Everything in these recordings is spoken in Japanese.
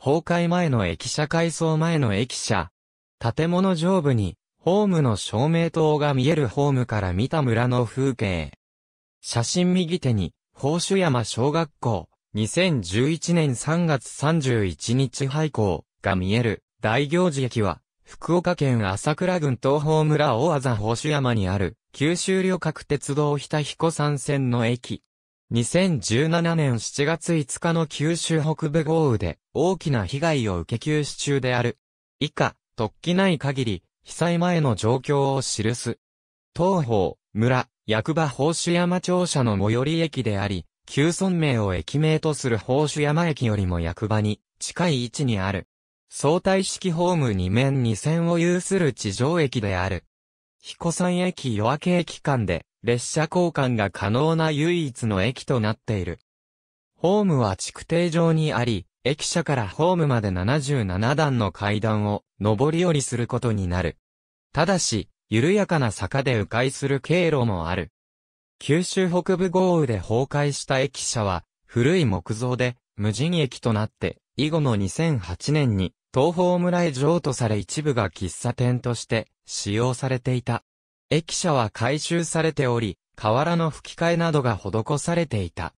崩壊前の駅舎改装前の駅舎。建物上部に、ホームの照明塔が見えるホームから見た村の風景。写真右手に、宝珠山小学校、2011年3月31日廃校が見える大行事駅は、福岡県朝倉郡東方村大和宝珠山にある、九州旅客鉄道日田彦山線の駅。2017年7月5日の九州北部豪雨で大きな被害を受け休止中である。以下、突起ない限り、被災前の状況を記す。東方、村、役場宝珠山庁舎の最寄り駅であり、旧村名を駅名とする宝珠山駅よりも役場に近い位置にある。相対式ホーム2面2線を有する地上駅である。彦山駅夜明け駅間で列車交換が可能な唯一の駅となっている。ホームは築堤上にあり、駅舎からホームまで77段の階段を上り下りすることになる。ただし、緩やかな坂で迂回する経路もある。九州北部豪雨で崩壊した駅舎は、古い木造で、無人駅となって、以後の2008年に、東方村へ譲渡され一部が喫茶店として、使用されていた。駅舎は改修されており、瓦の吹き替えなどが施されていた。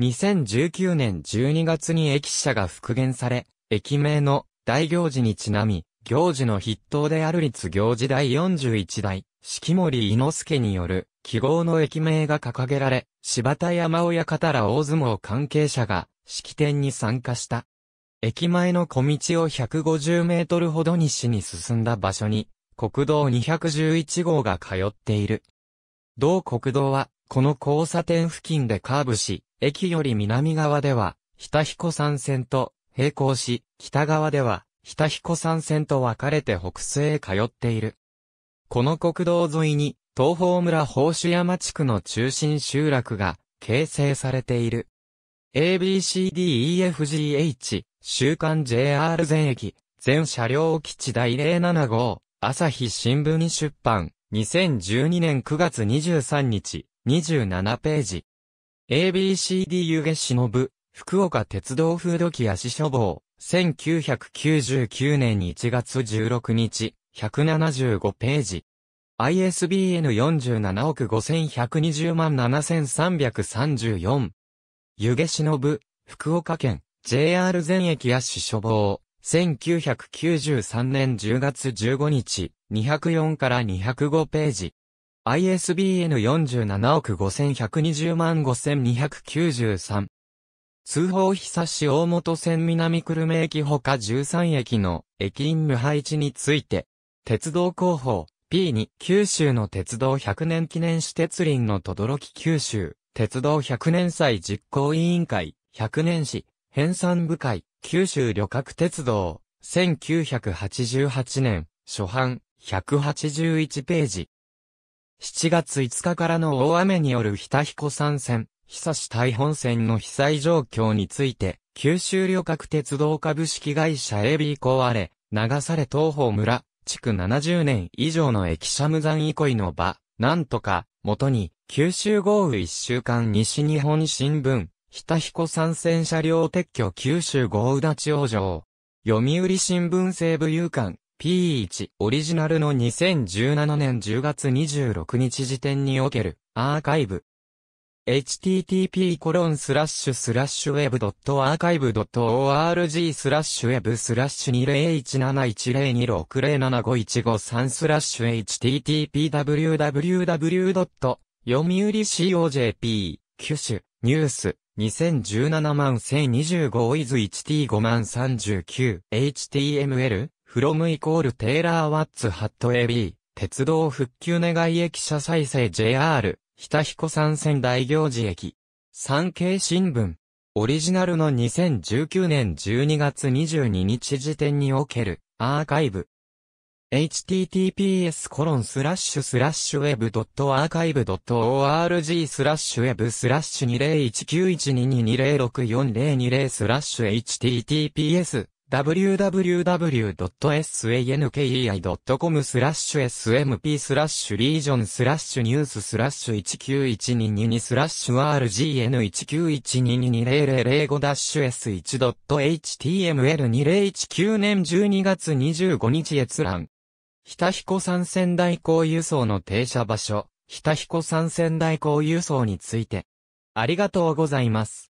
2019年12月に駅舎が復元され、駅名の大行事にちなみ、行事の筆頭である立行事第41代、四季森伊之助による記号の駅名が掲げられ、柴田山親方ら大相撲関係者が式典に参加した。駅前の小道を150メートルほど西に進んだ場所に、国道211号が通っている。同国道は、この交差点付近でカーブし、駅より南側では、日彦山線と並行し、北側では、日彦山線と分かれて北西へ通っている。この国道沿いに、東方村宝珠山地区の中心集落が形成されている。ABCDEFGH、週刊 JR 全駅、全車両基地第0 7号。朝日新聞に出版、2012年9月23日、27ページ。ABCD 湯のぶ、福岡鉄道風土機足処房、1999年1月16日、175ページ。ISBN 47億5120万7334。湯のぶ、福岡県、JR 全駅足処房。1993年10月15日、204から205ページ。ISBN 47億5120万5293。通報日差し大本線南久留米駅ほか13駅の駅員無配置について、鉄道広報 P2 九州の鉄道100年記念私鉄林の轟九州鉄道100年祭実行委員会100年史編纂部会九州旅客鉄道、1988年、初版、181ページ。7月5日からの大雨による日田彦山線、久市大本線の被災状況について、九州旅客鉄道株式会社 AB コアレ、流され東方村、地区70年以上の駅舎無残憩いの場、なんとか、元に、九州豪雨1週間西日本新聞、日田彦参戦車両撤去九州豪雨立ち往生。読売新聞西部有刊 P1 オリジナルの2017年10月26日時点におけるアーカイブ。http コロンスラッシュスラッシュウェブドットアーカイブドット org スラッシュウェブスラッシュ二零一七一零二六零七五一五三スラッシュ http www. 読売 COJP 九州ニュース2017万1025 is h t 5万 39html from イコールテーラーワッツハット AB 鉄道復旧願い駅舎再生 JR 日彦山線大行寺駅産経新聞オリジナルの2019年12月22日時点におけるアーカイブ https://web.archive.org スラッシュ web スラッシュ20191222206400スラッシュ https www.sankei.com スラッシュ smp スラッシュリージョンスラッシュニューススラッシュ19122スラッシュ rgn19122200005 ダッシュ s1.html2019 年12月25日閲覧日田彦山線代行輸送の停車場所、日田彦山線代行輸送について。ありがとうございます。